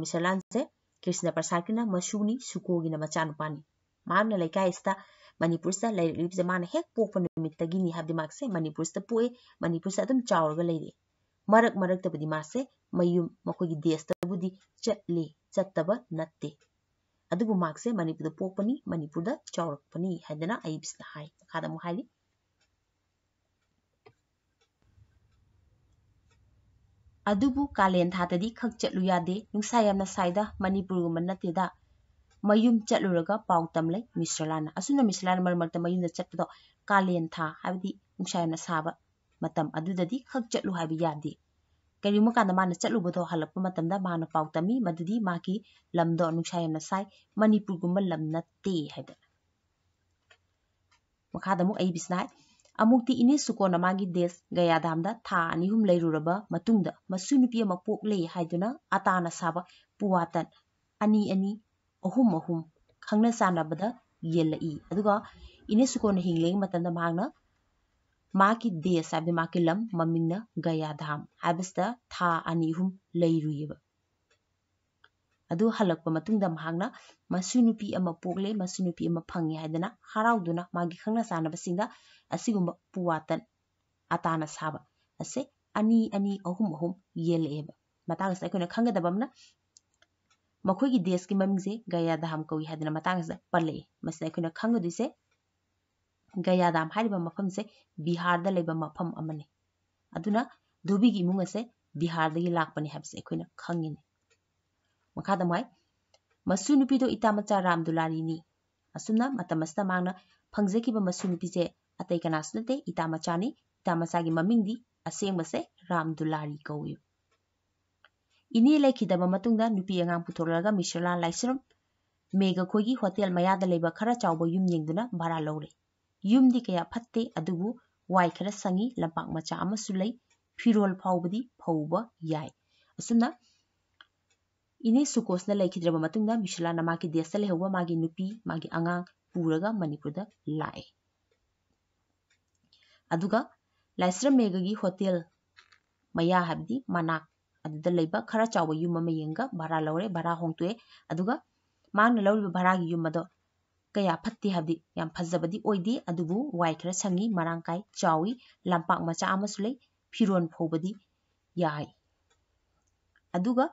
मिश्रलान से कृष्ण प्रसाद की मशुनी सुको की मचान पानी मान ने लैका इस्ता से लै लिप हे पोपन मित तगिनी हा दिमाग से मणिपुर से पुए मणिपुर से तुम चाव मासे मयुम मखोगी देस्त बुद्धि चले चत्तब नत्ते मनपुर मार्क्से मणिपुर पोपनी मणिपुर द चाव पनी ꯑꯗꯨꯕꯨ ꯀꯥꯂꯦꯟ ꯊꯥꯗꯗꯤ ꯈꯛ ꯆꯠꯂꯨ ꯌꯥꯗꯦ ꯅꯨꯡꯁꯥ ꯌꯥꯝꯅ ꯁꯥꯏꯗ ꯃꯅꯤꯄꯨꯔꯒꯨꯝꯕ ꯅꯠꯇꯦꯗ ꯃꯌꯨꯝ ꯆꯠꯂꯨꯔꯒ ꯄꯥꯎ ꯇꯝꯂꯩ ꯃꯤꯁ꯭ꯔꯂꯥꯅ ꯑꯁꯨꯝꯅ ꯃꯤꯁ꯭ꯔꯂꯥꯅ ꯃꯔꯛ ꯃꯔꯛꯇ ꯃꯌꯨꯝꯗ ꯆꯠꯄꯗꯣ ꯀꯥꯂꯦꯟ ꯊꯥ ꯍꯥꯏꯕꯗꯤ ꯅꯨꯡꯁꯥ ꯌꯥꯝꯅ ꯁꯥꯕ ꯃꯇꯝ ꯑꯗꯨꯗꯗꯤ ꯈꯛ ꯆꯠꯂꯨ ꯍꯥꯏꯕ ꯌꯥꯗꯦ ꯀꯔꯤꯒꯨꯝꯕ ꯀꯥꯟꯗ ꯃꯥꯅ ꯆꯠꯂꯨꯕꯗꯣ ꯍꯜꯂꯛꯄ ꯃꯇꯝꯗ ꯃꯥꯅ ꯄꯥꯎ ꯇꯝꯃꯤ ꯃꯗꯨꯗꯤ ꯃꯥꯒꯤ ꯂꯝꯗꯣ ꯅꯨꯡꯁꯥ ꯌꯥꯝꯅ ꯁꯥꯏ ꯃꯅꯤꯄꯨꯔꯒꯨꯝꯕ ꯂꯝ ꯅꯠꯇꯦ ꯍꯥꯏꯗꯅ ꯃꯈꯥꯗ ꯑꯃꯨꯛ ꯑꯏꯕꯁꯤꯅ ꯍꯥꯏ अमुक्ति इने सुको नमागी देश गया धामदा था निहुम लेरुरबा मतुंगदा मसुनुपिया मपोक ले हाइदुना आताना साबा पुआतन अनि इने सुको न हिंगले मतंदा मागना माकी देश है माकी लम ममिंगना गया धाम अबस्ता था अनिहुम लेरुयबा ꯑꯗꯨ ꯍꯜꯂꯛꯄ ꯃꯇꯨꯡꯗ ꯃꯍꯥꯛꯅ ꯃꯁꯨ ꯅꯨꯄꯤ ꯑꯃ ꯄꯣꯛꯂꯦ ꯃꯁꯨ ꯅꯨꯄꯤ ꯑꯃ ꯐꯪꯉꯦ ꯍꯥꯏꯗꯅ ꯍꯔꯥꯎꯗꯨꯅ ꯃꯥꯒꯤ ꯈꯪꯅ ꯆꯥꯟꯅꯕꯁꯤꯡꯗ ꯑꯁꯤꯒꯨꯝꯕ ꯄꯨꯋꯥꯇꯟ ꯑꯇꯥꯅ ꯁꯥꯕ ꯑꯁꯦ ꯑꯅꯤ ꯑꯅꯤ ꯑꯍꯨꯝ ꯑꯍꯨꯝ ꯌꯦꯜꯂꯛꯑꯦꯕ ꯃꯇꯥꯡ ꯑꯁꯤꯗ ꯑꯩꯈꯣꯏꯅ ꯈꯪꯒꯗꯕ ꯑꯃꯅ ꯃꯈꯣꯏꯒꯤ ꯗꯦꯁꯀꯤ ꯃꯃꯤꯡꯁꯦ ꯒꯌꯥꯗꯥꯝ ꯀꯧꯏ ꯍꯥꯏꯗꯅ ꯃꯇꯥꯡ ꯑꯁꯤꯗ ꯄꯜꯂꯛꯑꯦ ꯃꯁꯤꯗ ꯑꯩꯈꯣꯏꯅ ꯈꯪꯒꯗꯣꯏꯁꯦ ꯒꯌꯥꯗꯥꯝ ꯍꯥꯏꯔꯤꯕ ꯃꯐꯝꯁꯦ ꯕꯤꯍꯥꯔꯗ ꯂꯩꯕ ꯃꯐꯝ ꯑꯃꯅꯤ ꯑꯗꯨꯅ ꯙꯨꯕꯤꯒꯤ ꯏꯃꯨꯡ ꯑꯁꯦ ꯕꯤꯍꯥꯔꯗꯒꯤ ꯂꯥꯛꯄꯅꯤ ꯍꯥꯏꯕꯁꯦ ꯑꯩꯈꯣꯏꯅ ꯈꯪꯉꯤꯅꯤ ꯃꯈꯥꯗ ꯃꯣꯏ ꯃꯁꯨ ꯅꯨꯄꯤꯗꯣ ꯏꯇꯥ ꯃꯆꯥ ꯔꯥꯝ ꯗꯨꯂꯥꯔꯤꯅꯤ ꯑꯁꯨꯝꯅ ꯃꯇꯝ ꯑꯁꯤꯗ ꯃꯍꯥꯛꯅ ꯐꯪꯖꯈꯤꯕ ꯃꯁꯨ ꯅꯨꯄꯤꯁꯦ ꯑꯇꯩ ꯀꯅꯥꯁꯨ ꯅꯠꯇꯦ ꯏꯇꯥ ꯃꯆꯥꯅꯤ ꯏꯇꯥ ꯃꯆꯥꯒꯤ ꯃꯃꯤꯡꯗꯤ ꯑꯁꯦꯡꯕꯁꯦ ꯔꯥꯝ ꯗꯨꯂꯥꯔꯤ ꯀꯧꯏ ꯏꯅꯦ ꯂꯩꯈꯤꯗꯕ ꯃꯇꯨꯡꯗ ꯅꯨꯄꯤ ꯑꯉꯥꯡ ꯄꯨꯊꯣꯔꯛꯑꯒ ꯃꯤꯁ꯭ꯔꯂꯥ ꯂꯥꯏꯁ꯭ꯔꯝ ꯃꯦꯘꯈꯣꯏꯒꯤ ꯍꯣꯇꯦꯜ ꯃꯌꯥꯗ ꯂꯩꯕ ꯈꯔ ꯆꯥꯎꯕ ꯌꯨꯝ ꯌꯦꯡꯗꯨꯅ ꯚꯔꯥ ꯂꯧꯔꯦ ꯌꯨꯝꯗꯤ ꯀꯌꯥ ꯐꯠꯇꯦ ꯑꯗꯨꯕꯨ ꯋꯥꯏ ꯈꯔ ꯁꯪꯉꯤ ꯂꯝꯄꯥꯛ ꯃꯆꯥ ꯑꯃꯁꯨ ꯂꯩ ꯐꯤꯔꯣꯜ ꯐꯥꯎꯕꯗꯤ ꯐꯧꯕ ꯌꯥꯏ ꯑꯁꯨꯝꯅ ꯏꯅꯦ ꯁꯨꯀꯣꯁꯅ ꯂꯩꯈꯤꯗ꯭ꯔꯕ ꯃꯇꯨꯡꯗ ꯃꯤꯁꯂꯥꯅ ꯃꯥꯒꯤ ꯗꯦꯁꯇ ꯂꯩꯍꯧꯕ ꯃꯥꯒꯤ ꯅꯨꯄꯤ ꯃꯥꯒꯤ ꯑꯉꯥꯡ ꯄꯨꯔꯒ ꯃꯅꯤꯄꯨꯔꯗ ꯂꯥꯛꯑꯦ ꯑꯗꯨꯒ ꯂꯥꯏꯁ꯭ꯔꯃꯦꯒꯒꯤ ꯍꯣꯇꯦꯜ ꯃꯌꯥ ꯍꯥꯏꯕꯗꯤ ꯃꯅꯥꯛ ꯑꯗꯨꯗ ꯂꯩꯕ ꯈꯔ ꯆꯥꯎꯕ ꯌꯨꯝ ꯑꯃ ꯌꯦꯡꯒ ꯚꯔꯥ ꯂꯧꯔꯦ ꯚꯔꯥ ꯍꯣꯡꯇꯣꯛꯑꯦ ꯑꯗꯨꯒ ꯃꯍꯥꯛꯅ ꯂꯧꯔꯤꯕ ꯚꯔꯥꯒꯤ ꯌꯨꯝ ꯑꯗꯣ ꯀꯌꯥ ꯐꯠꯇꯦ ꯍꯥꯏꯕꯗꯤ ꯌꯥꯝ ꯐꯖꯕꯗꯤ ꯑꯣꯏꯗꯦ ꯑꯗꯨꯕꯨ ꯋꯥꯏ ꯈꯔ ꯁꯪꯉꯤ ꯃꯔꯥꯡ ꯀꯥꯏ ꯆꯥꯎꯏ ꯂꯝꯄꯥꯛ ꯃꯆꯥ ꯑꯃꯁꯨ ꯂꯩ ꯐꯤꯔꯣꯟ ꯐꯧꯕꯗꯤ ꯌꯥꯏ ꯑꯗꯨꯒ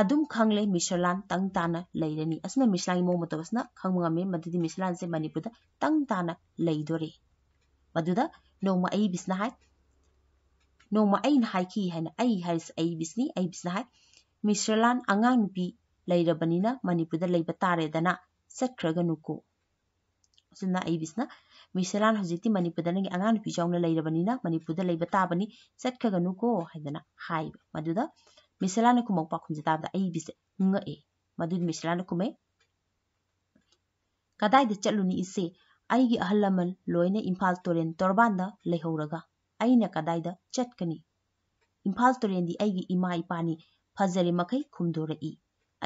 अदम खाले मिश्रला तंग तानी असना मिश्रा मौ मत खे मिश्रा से मनपुर तंग तानदरें मदद नौम अईबिनाई मिश्रला आगामी लेरबनी मनपुर लेब तारेदना चतग नुको मिश्रला हजी मनपुर आगामी चौना लेरबनी मनपुर लेब ताबनी चतग है मदद ꯃꯤꯁꯂꯥꯅ ꯀꯨꯃꯛ ꯄꯥꯈꯨꯝꯁꯦ ꯇꯥꯕꯗ ꯑꯩꯕꯤꯁꯦ ꯉꯛꯑꯦ ꯃꯗꯨꯗꯤ ꯃꯤꯁꯂꯥꯅ ꯀꯨꯝꯃꯦ ꯀꯗꯥꯏꯗ ꯆꯠꯂꯨꯅꯤ ꯏꯆꯦ ꯑꯩꯒꯤ ꯑꯍꯜ ꯂꯃꯟ ꯂꯣꯏꯅ ꯏꯝꯐꯥꯜ ꯇꯨꯔꯦꯟ ꯇꯣꯔꯕꯥꯟꯗ ꯂꯩꯍꯧꯔꯒ ꯑꯩꯅ ꯀꯗꯥꯏꯗ ꯆꯠꯀꯅꯤ ꯏꯝꯐꯥꯜ ꯇꯨꯔꯦꯟꯗꯤ ꯑꯩꯒꯤ ꯏꯃꯥ ꯏꯄꯥꯅꯤ ꯐꯖꯔꯤ ꯃꯈꯩ ꯈꯨꯝꯗꯣꯔꯛꯏ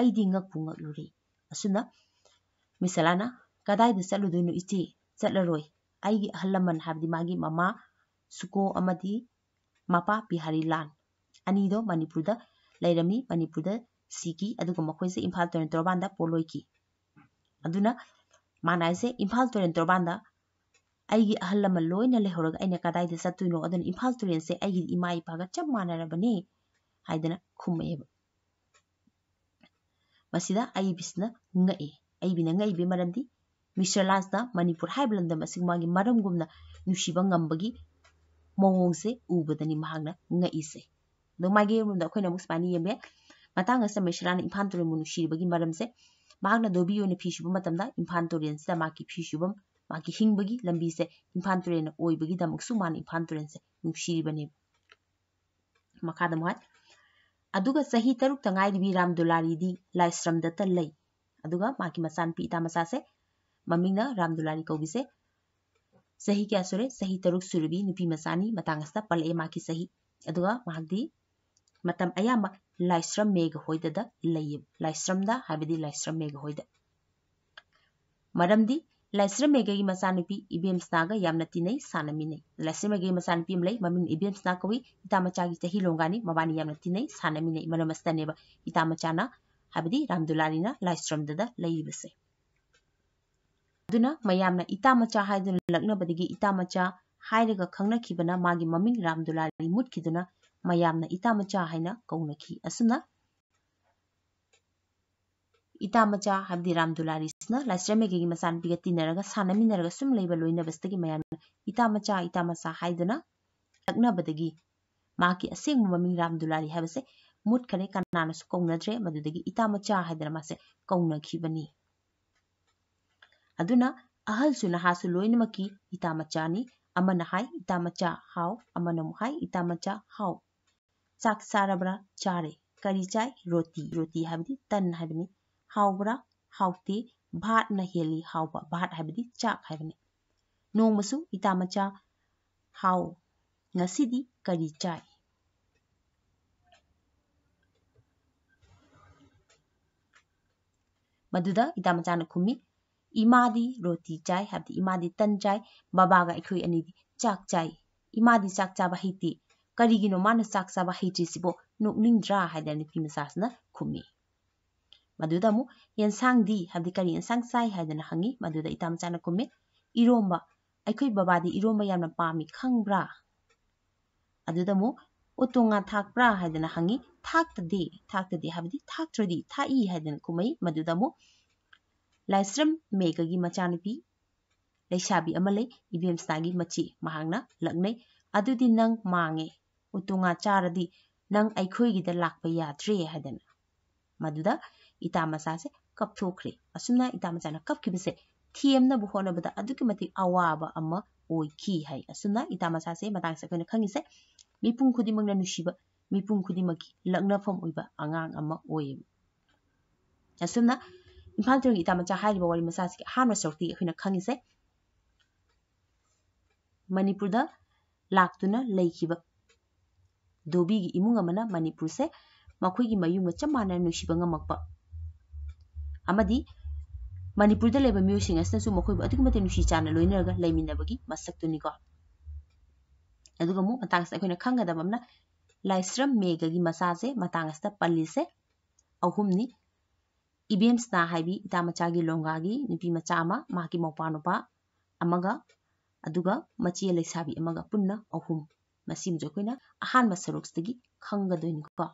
ꯑꯩꯗꯤ ꯉꯛꯄꯨ ꯉꯛꯂꯨꯔꯦ ꯑꯁꯨꯝꯅ ꯃꯤꯁꯂꯥꯅ ꯀꯗꯥꯏꯗ ꯆꯠꯂꯨꯗꯣꯏꯅꯣ ꯏꯆꯦ ꯆꯠꯂꯔꯣꯏ ꯑꯩꯒꯤ ꯑꯍꯜ ꯂꯃꯟ ꯍꯥꯏꯕꯗꯤ ꯃꯥꯒꯤ ꯃꯃꯥ ꯁꯨꯀꯣ ꯑꯃꯗꯤ ꯃꯄꯥ ꯕꯤꯍꯥꯔꯤ ꯂꯥꯟ ꯑꯅꯤꯗꯣ ꯃꯅꯤꯄꯨꯔꯗ ꯂꯩꯔꯝꯃꯤ ꯃꯅꯤꯄꯨꯔꯗ ꯁꯤꯈꯤ ꯑꯗꯨꯒ ꯃꯈꯣꯏꯁꯦ ꯏꯝꯐꯥꯜ ꯇꯨꯔꯦꯟ ꯇꯣꯔꯕꯥꯟꯗ ꯄꯣꯠꯂꯣꯏꯈꯤ ꯑꯗꯨꯅ ꯃꯥꯅ ꯍꯥꯏꯁꯦ ꯏꯝꯐꯥꯜ ꯇꯨꯔꯦꯟ ꯇꯣꯔꯕꯥꯟꯗ ꯑꯩꯒꯤ ꯑꯍꯜ ꯂꯃꯟ ꯂꯣꯏꯅ ꯂꯩꯍꯧꯔꯒ ꯑꯩꯅ ꯀꯗꯥꯏꯗ ꯆꯠꯇꯣꯏꯅꯣ ꯑꯗꯨꯅ ꯏꯝꯐꯥꯜ ꯇꯨꯔꯦꯟꯁꯦ ꯑꯩꯒꯤ ꯏꯃꯥ ꯏꯄꯥꯒ ꯆꯞ ꯃꯥꯟꯅꯔꯕꯅꯤ ꯍꯥꯏꯗꯅ ꯈꯨꯝꯃꯛꯑꯦꯕ ꯃꯁꯤꯗ ꯑꯏꯕꯁꯤꯅ ꯉꯛꯑꯦ ꯑꯏꯕꯤꯅ ꯉꯛꯏꯕꯒꯤ ꯃꯔꯝꯗꯤ ꯃꯤꯁꯇꯔ ꯂꯥꯟꯁꯅ ꯃꯅꯤꯄꯨꯔ ꯍꯥꯏꯕ ꯂꯝꯗꯝ ꯑꯁꯤ ꯃꯥꯒꯤ ꯃꯔꯝꯒꯨꯝꯅ ꯅꯨꯡꯁꯤꯕ ꯉꯝꯕꯒꯤ ꯃꯑꯣꯡꯁꯦ ꯎꯕꯗꯅꯤ ꯃꯍꯥꯛꯅ ꯉꯛꯏꯁꯦ ꯑꯗꯣ ꯃꯥꯏꯒꯦꯔꯨꯝꯗ ꯑꯩꯈꯣꯏꯅ ꯑꯃꯨꯛ ꯁꯨꯃꯥꯏꯅ ꯌꯦꯡꯕ ꯌꯥꯏ ꯃꯇꯥꯡ ꯑꯁꯤꯗ ꯃꯩꯁꯔꯥꯅ ꯏꯝꯐꯥꯜ ꯇꯨꯔꯦꯟꯕꯨ ꯅꯨꯡꯁꯤꯔꯤꯕꯒꯤ ꯃꯔꯝꯁꯦ ꯃꯍꯥꯛꯅ ꯙꯣꯕꯤ ꯑꯣꯏꯅ ꯐꯤ ꯁꯨꯕ ꯃꯇꯝꯗ ꯏꯝꯐꯥꯜ ꯇꯨꯔꯦꯟꯁꯤꯗ ꯃꯍꯥꯛꯀꯤ ꯐꯤ ꯁꯨꯐꯝ ꯃꯍꯥꯛꯀꯤ ꯍꯤꯡꯕꯒꯤ ꯂꯝꯕꯤꯁꯦ ꯏꯝꯐꯥꯜ ꯇꯨꯔꯦꯟꯅ ꯑꯣꯏꯕꯒꯤꯗꯃꯛꯁꯨ ꯃꯥꯅ ꯏꯝꯐꯥꯜ ꯇꯨꯔꯦꯟꯁꯦ ꯅꯨꯡꯁꯤꯔꯤꯕꯅꯦꯕ ꯃꯈꯥꯗ ꯑꯃꯨꯛ ꯍꯥꯏ ꯑꯗꯨꯒ ꯆꯍꯤ ꯇꯔꯨꯛꯇ ꯉꯥꯏꯔꯤꯕꯤ ꯔꯥꯝ ꯗꯨꯂꯥꯔꯤꯗꯤ ꯂꯥꯏꯁ꯭ꯔꯝꯗꯇ ꯂꯩ ꯑꯗꯨꯒ ꯃꯥꯒꯤ ꯃꯆꯥꯅꯨꯄꯤ ꯏꯇꯥ ꯃꯆꯥꯁꯦ ꯃꯃꯤꯡꯅ ꯔꯥꯝ ꯗꯨꯂꯥꯔꯤ ꯀꯧꯕꯤꯁꯦ ꯆꯍꯤ ꯀꯌꯥ ꯁꯨꯔꯦ ꯆꯍꯤ ꯇꯔꯨꯛ ꯁꯨꯔꯕꯤ ꯅꯨꯄꯤ ꯃꯆꯥꯅꯤ ꯃꯇꯥꯡ ꯑꯁꯤꯗ ꯄꯜꯂꯛꯑꯦ ꯃꯥꯒꯤ ꯆꯍꯤ ꯑꯗꯨꯒ ꯃꯍꯥꯛꯇꯤ मतम अयाम लाइस्रम मेघ होइद द लयिम लाइस्रम लाइस्रम मेघ होइद मरमदी लाइस्रम मेघ गी मसानुपी इबेम स्नाग यामनति नै सानमिने लाइस्रम मेघ गी मसानुपी मलै ममिन इबेम स्नाग कोइ इतामचागी तही लोंगानी मवानी यामनति नै सानमिने मनमस्तनेव इतामचाना हबिदी रामदुलारीना लाइस्रम द द लयिबसे दुना मयामना इतामचा हायदुन लग्नबदिगी इतामचा हायरेगा खंगना खिबना मागी ममिन रामदुलारी ꯃꯌꯥꯝꯅ ꯏꯇꯥꯃꯆꯥ ꯍꯥꯏꯅ ꯀꯧꯅꯈꯤ ꯑꯁꯨꯅ ꯏꯇꯥꯃꯆꯥ ꯍꯥꯏꯕꯗꯤ ꯔꯥꯝꯗꯨꯂꯥꯔꯤꯁꯅ ꯂꯥꯏꯁ꯭ꯔꯝꯃꯦꯒꯤ ꯃꯆꯥꯅꯨꯄꯤꯒ ꯇꯤꯟꯅꯔꯒ ꯁꯥꯟꯅꯃꯤꯟꯅꯔꯒ ꯁꯨꯝ ꯂꯩꯕ ꯂꯣꯏꯅꯕꯁꯤꯗꯒꯤ ꯃꯌꯥꯝꯅ ꯏꯇꯥꯃꯆꯥ ꯏꯇꯥꯃꯆꯥ ꯍꯥꯏꯗꯨꯅ ꯂꯛꯅꯕꯗꯒꯤ ꯃꯍꯥꯛꯀꯤ ꯑꯁꯦꯡꯕ ꯃꯃꯤꯡ ꯔꯥꯝꯗꯨꯂꯥꯔꯤ ꯍꯥꯏꯕꯁꯦ ꯃꯨꯠꯈꯔꯦ ꯀꯅꯥꯅꯁꯨ ꯀꯧꯅꯗ꯭ꯔꯦ ꯃꯗꯨꯗꯒꯤ ꯏꯇꯥꯃꯆꯥ ꯍꯥꯏꯗꯅ ꯃꯥꯁꯦ ꯀꯧꯅꯈꯤꯕꯅꯤ ꯑꯗꯨꯅ ꯑꯍꯜꯁꯨ ꯅꯍꯥꯁꯨ ꯂꯣꯏꯅꯃꯛꯀꯤ ꯏꯇꯥꯃꯆꯥꯅꯤ ꯑꯃꯅ ꯍꯥꯏ ꯏꯇꯥꯃꯆꯥ ꯍꯥꯎ ꯑꯃꯅ ꯑꯃꯨꯛ ꯍꯥꯏ ꯏꯇꯥꯃꯆꯥ ꯍꯥꯎ चाक सारब्रा चारे करी चाय रोटी रोटी है तन है हाब्रा हाते भात नी हाब भात है चाक है नौमसु इटाम हाउ नसीदी करी चाय मदुदा इटाम खुमी इमादी रोटी चाय है इमादी तन चाय बाबागा चाक चाय इमा चाक चाब हेती करीगि मान चाक चाब हईटेब नोनीद्रा हैदिन सासन खुमी मदुदमु यंसांगदी हबदी करी यंसांग चाय हैदन हंगी मदुद इताम चाना कुमे इरोमब अखुई बाबादी इरोमब यामना पामी खंगब्रा अदुदमु ओतोंगा थाकब्रा हंगी थाकतदे थाकतदे हबदी थाकत्रदी थाई है कुमे मदुदमु लाइस्रम मेगगी की लैशाबी अमले इबीएम सागी मची महांगना लग्ने अदुदी मांगे उतुंगा चारदी नंग अखुगीद लाप याद्री हदन मदुद इतामसा से कपथोखरे असुन इतामसा ना कपकिब से थीएमना बुहोनबद अवाब अम ओइकी है असुन इतामसा से मदांग से कने खंगि से मिपुंग खुदि मंग ना नुशिब मिपुंग खुदि मग से हानर सोति खिन खंगि से मणिपुर द ꯙꯣꯕꯤꯒꯤ ꯏꯃꯨꯡ ꯑꯃꯅ ꯃꯅꯤꯄꯨꯔꯁꯦ ꯃꯈꯣꯏꯒꯤ ꯃꯌꯨꯝꯒ ꯆꯞ ꯃꯥꯟꯅꯅ ꯅꯨꯡꯁꯤꯕ ꯉꯝꯃꯛꯄ ꯑꯃꯗꯤ ꯃꯅꯤꯄꯨꯔꯗ ꯂꯩꯕ ꯃꯤꯑꯣꯏꯁꯤꯡ ꯑꯁꯤꯅꯁꯨ ꯃꯈꯣꯏꯕꯨ ꯑꯗꯨꯛꯀꯤ ꯃꯇꯤꯛ ꯅꯨꯡꯁꯤ ꯆꯥꯟꯅ ꯂꯣꯏꯅꯔꯒ ꯂꯩꯃꯤꯟꯅꯕꯒꯤ ꯃꯁꯛꯇꯨꯅꯤꯀꯣ ꯑꯗꯨꯒ ꯑꯃꯨꯛ ꯃꯇꯥꯡ ꯑꯁꯤꯗ ꯑꯩꯈꯣꯏꯅ ꯈꯪꯒꯗꯕ ꯑꯃꯅ ꯂꯥꯏꯁ꯭ꯔꯝ ꯃꯦꯘꯒꯤ ꯃꯆꯥꯁꯦ ꯃꯇꯥꯡ ꯑꯁꯤꯗ ꯄꯜꯂꯤꯁꯦ ꯑꯍꯨꯝꯅꯤ ꯏꯕꯦꯝꯁꯅꯥ ꯍꯥꯏꯕꯤ ꯏꯇꯥꯃꯆꯥꯒꯤ ꯂꯣꯡꯒꯥꯒꯤ ꯅꯨꯄꯤ ꯃꯆꯥ ꯑꯃ ꯃꯍꯥꯛꯀꯤ ꯃꯧꯄ꯭ꯋꯥ ꯅꯨꯄꯥ ꯑꯃꯒ ꯑꯗꯨꯒ ꯃꯆꯦ ꯂꯩꯁꯥꯕꯤ ꯑꯃꯒ ꯄꯨꯟꯅ ꯑꯍꯨꯝ ꯃꯁꯤꯃꯁꯨ ꯑꯩꯈꯣꯏꯅ ꯑꯍꯥꯟꯕ ꯁꯔꯨꯛꯁꯤꯗꯒꯤ ꯈꯪꯒꯗꯣꯏꯅꯤꯀꯣ